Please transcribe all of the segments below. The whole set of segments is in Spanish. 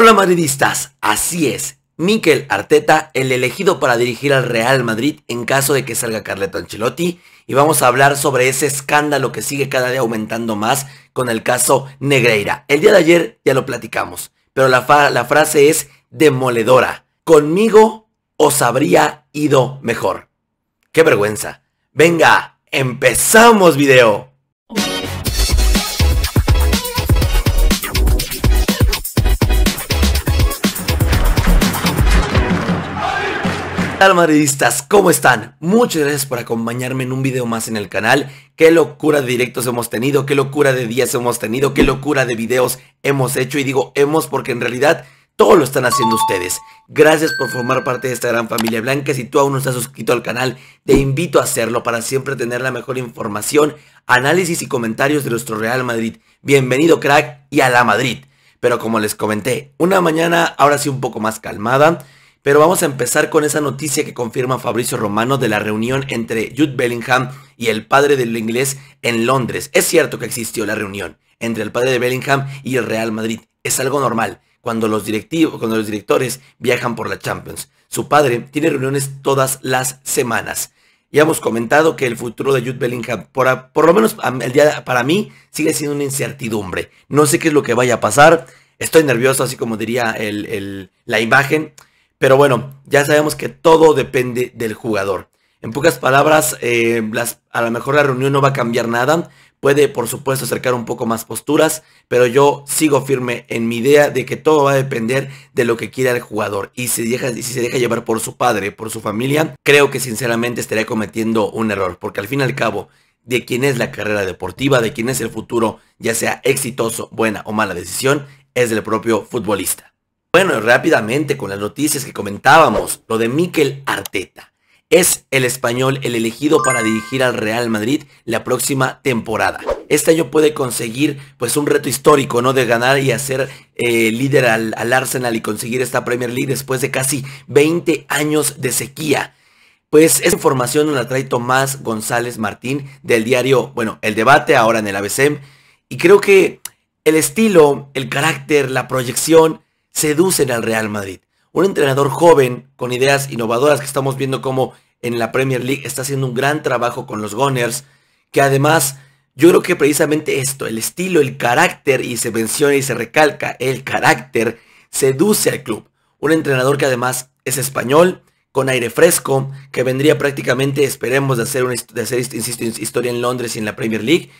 Hola madridistas, así es. Mikel Arteta, el elegido para dirigir al Real Madrid en caso de que salga Carleta Ancelotti, y vamos a hablar sobre ese escándalo que sigue cada día aumentando más con el caso Negreira. El día de ayer ya lo platicamos, pero la, la frase es demoledora. Conmigo os habría ido mejor. ¡Qué vergüenza! Venga, empezamos video. Hola madridistas? ¿Cómo están? Muchas gracias por acompañarme en un video más en el canal. Qué locura de directos hemos tenido, qué locura de días hemos tenido, qué locura de videos hemos hecho. Y digo hemos porque en realidad todo lo están haciendo ustedes. Gracias por formar parte de esta gran familia blanca. Si tú aún no estás suscrito al canal, te invito a hacerlo para siempre tener la mejor información, análisis y comentarios de nuestro Real Madrid. Bienvenido crack y a la Madrid. Pero como les comenté, una mañana ahora sí un poco más calmada pero vamos a empezar con esa noticia que confirma Fabricio Romano de la reunión entre Jude Bellingham y el padre del inglés en Londres. Es cierto que existió la reunión entre el padre de Bellingham y el Real Madrid. Es algo normal cuando los, directivos, cuando los directores viajan por la Champions. Su padre tiene reuniones todas las semanas. Ya hemos comentado que el futuro de Jude Bellingham, por, lo menos el día, para mí, sigue siendo una incertidumbre. No sé qué es lo que vaya a pasar. Estoy nervioso, así como diría la imagen. Pero bueno, ya sabemos que todo depende del jugador. En pocas palabras, eh, a lo mejor la reunión no va a cambiar nada. Puede, por supuesto, acercar un poco más posturas, pero yo sigo firme en mi idea de que todo va a depender de lo que quiera el jugador. Y si, deja, si se deja llevar por su padre, por su familia, creo que sinceramente estaría cometiendo un error, porque al fin y al cabo, de quién es la carrera deportiva, de quién es el futuro, ya sea exitoso, buena o mala decisión, es del propio futbolista. Bueno, rápidamente con las noticias que comentábamos, lo de Mikel Arteta. Es el español el elegido para dirigir al Real Madrid la próxima temporada. Este año puede conseguir pues un reto histórico, ¿no? De ganar y hacer eh, líder al, Arsenal y conseguir esta Premier League después de casi 20 años de sequía. Pues esa información nos la trae Tomás González Martín del diario, bueno, El Debate, ahora en el ABC. Y creo que el estilo, el carácter, la proyección seducen al Real Madrid. Un entrenador joven, con ideas innovadoras, que estamos viendo como en la Premier League está haciendo un gran trabajo con los Gunners, que además yo creo que precisamente esto, el estilo, el carácter, y se menciona y se recalca, el carácter seduce al club. Un entrenador que además es español, con aire fresco, que vendría prácticamente, esperemos, de hacer, una, historia en Londres y en la Premier League,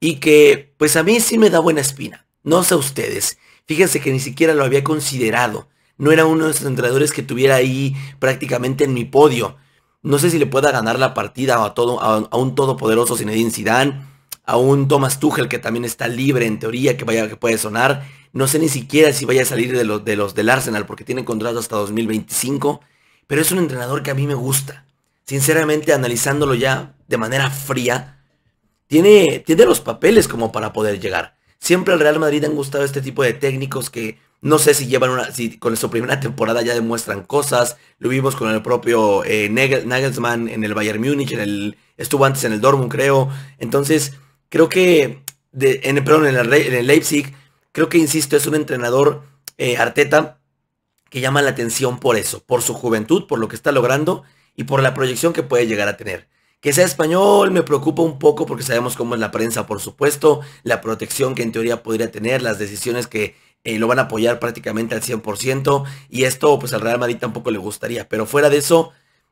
y que pues a mí sí me da buena espina. No sé ustedes. Fíjense que ni siquiera lo había considerado. No era uno de esos entrenadores que tuviera ahí prácticamente en mi podio. No sé si le pueda ganar la partida a, todo, un todopoderoso Zinedine Zidane, a un Thomas Tuchel que también está libre en teoría, que, vaya, que puede sonar. No sé ni siquiera si vaya a salir de los, de los del Arsenal porque tiene contrato hasta 2025. Pero es un entrenador que a mí me gusta. Sinceramente, analizándolo ya de manera fría, tiene, tiene los papeles como para poder llegar. Siempre al Real Madrid han gustado este tipo de técnicos que no sé si llevan una, si con su primera temporada ya demuestran cosas. Lo vimos con el propio eh, Nagelsmann en el Bayern Múnich, en el, estuvo antes en el Dortmund, creo. Entonces, creo que, en, perdón, en el, en el, Leipzig, creo que, insisto, es un entrenador eh, Arteta que llama la atención por eso, por su juventud, por lo que está logrando y por la proyección que puede llegar a tener. Que sea español me preocupa un poco porque sabemos cómo es la prensa, por supuesto, la protección que en teoría podría tener, las decisiones que eh, lo van a apoyar prácticamente al 100% y esto pues al Real Madrid tampoco le gustaría. Pero fuera de eso,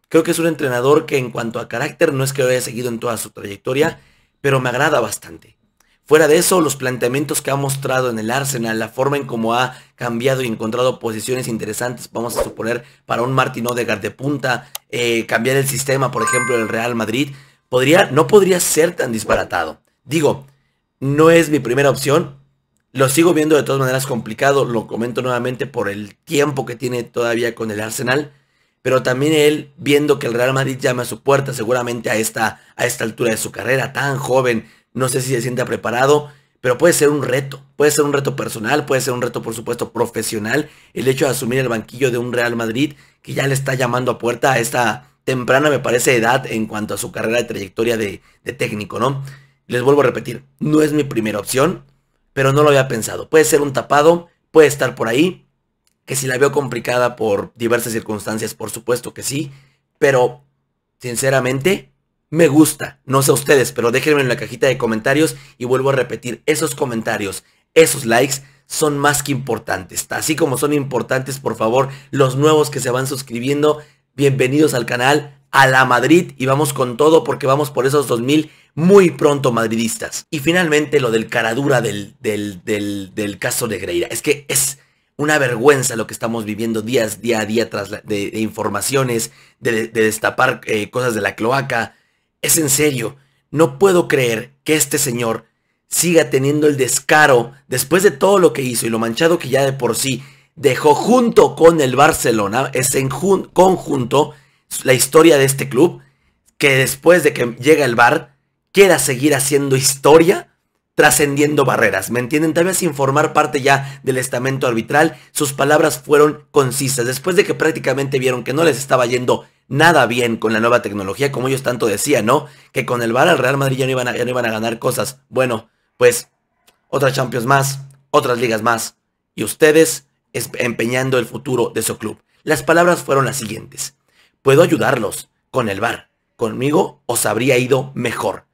creo que es un entrenador que en cuanto a carácter no es que lo haya seguido en toda su trayectoria, pero me agrada bastante. Fuera de eso, los planteamientos que ha mostrado en el Arsenal, la forma en cómo ha cambiado y encontrado posiciones interesantes, vamos a suponer, para un Martin Odegaard de punta, eh, cambiar el sistema, por ejemplo, el Real Madrid, podría, no podría ser tan disparatado. Digo, no es mi primera opción, lo sigo viendo de todas maneras complicado, lo comento nuevamente por el tiempo que tiene todavía con el Arsenal, pero también él viendo que el Real Madrid llama a su puerta seguramente a esta, a esta altura de su carrera, tan joven, no sé si se sienta preparado, pero puede ser un reto, puede ser un reto personal, puede ser un reto por supuesto profesional, el hecho de asumir el banquillo de un Real Madrid que ya le está llamando a puerta a esta temprana, me parece, edad en cuanto a su carrera de trayectoria de, de técnico, ¿no? Les vuelvo a repetir, no es mi primera opción, pero no lo había pensado. Puede ser un tapado, puede estar por ahí, que si la veo complicada por diversas circunstancias, por supuesto que sí, pero sinceramente me gusta. No sé ustedes, pero déjenme en la cajita de comentarios y vuelvo a repetir, esos comentarios, esos likes son más que importantes. Así como son importantes, por favor, los nuevos que se van suscribiendo, bienvenidos al canal, a la Madrid y vamos con todo porque vamos por esos 2000 muy pronto madridistas. Y finalmente lo del caradura del, caso de Greira. Es que es una vergüenza lo que estamos viviendo día a día tras de, informaciones, de, destapar eh, cosas de la cloaca, es en serio, no puedo creer que este señor siga teniendo el descaro después de todo lo que hizo y lo manchado que ya de por sí dejó junto con el Barcelona, es en conjunto la historia de este club, que después de que llega el Bar quiera seguir haciendo historia trascendiendo barreras, ¿me entienden? Tal vez sin formar parte ya del estamento arbitral, sus palabras fueron concisas. Después de que prácticamente vieron que no les estaba yendo nada bien con la nueva tecnología, como ellos tanto decían, ¿no? Que con el VAR al Real Madrid ya no iban a, iban a ganar cosas. Bueno, pues otras Champions más, otras ligas más, y ustedes empeñando el futuro de su club. Las palabras fueron las siguientes. Puedo ayudarlos con el VAR. Conmigo os habría ido mejor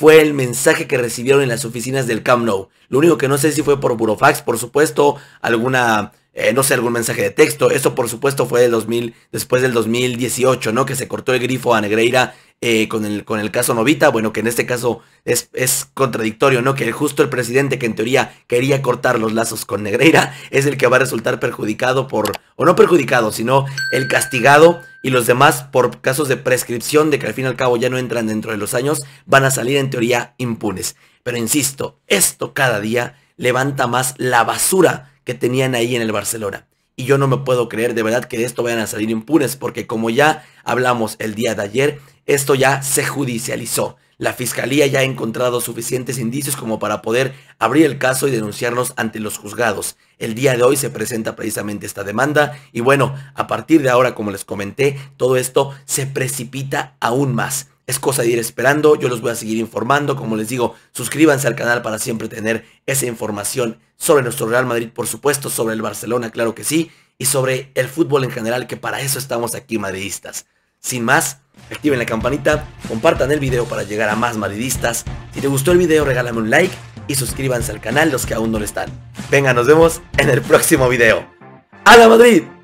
fue el mensaje que recibieron en las oficinas del Camp Nou. Lo único que no sé si fue por Burofax, por supuesto, alguna eh, no sé, algún mensaje de texto. Eso por supuesto fue del 2000, después del 2018, ¿no? Que se cortó el grifo a Negreira eh, con, el, con el caso Novita. Bueno, que en este caso es, es, contradictorio, ¿no? Que justo el presidente que en teoría quería cortar los lazos con Negreira es el que va a resultar perjudicado por, o no perjudicado, sino el castigado y los demás por casos de prescripción de que al fin y al cabo ya no entran dentro de los años, van a salir en teoría impunes. Pero insisto, esto cada día levanta más la basura tenían ahí en el Barcelona. Y yo no me puedo creer de verdad que de esto vayan a salir impunes, porque como ya hablamos el día de ayer, esto ya se judicializó. La fiscalía ya ha encontrado suficientes indicios como para poder abrir el caso y denunciarlos ante los juzgados. El día de hoy se presenta precisamente esta demanda y bueno, a partir de ahora, como les comenté, todo esto se precipita aún más es cosa de ir esperando. Yo los voy a seguir informando. Como les digo, suscríbanse al canal para siempre tener esa información sobre nuestro Real Madrid, por supuesto, sobre el Barcelona, claro que sí, y sobre el fútbol en general, que para eso estamos aquí, madridistas. Sin más, activen la campanita, compartan el video para llegar a más madridistas. Si te gustó el video, regálame un like y suscríbanse al canal los que aún no lo están. Venga, nos vemos en el próximo video. ¡Hala Madrid!